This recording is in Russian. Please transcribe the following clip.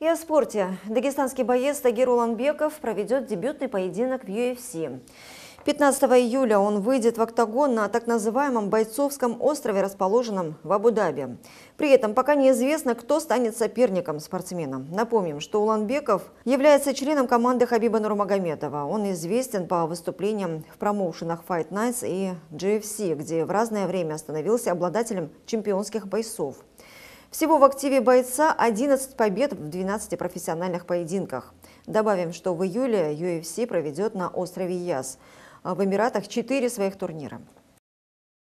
И о спорте. Дагестанский боец Тагир Уланбеков проведет дебютный поединок в UFC. 15 июля он выйдет в октагон на так называемом бойцовском острове, расположенном в Абу-Даби. При этом пока неизвестно, кто станет соперником спортсмена. Напомним, что Уланбеков является членом команды Хабиба Нурмагомедова. Он известен по выступлениям в промоушенах Fight Nights и GFC, где в разное время становился обладателем чемпионских бойцов. Всего в активе бойца 11 побед в 12 профессиональных поединках. Добавим, что в июле UFC проведет на острове Яс. В Эмиратах 4 своих турнира.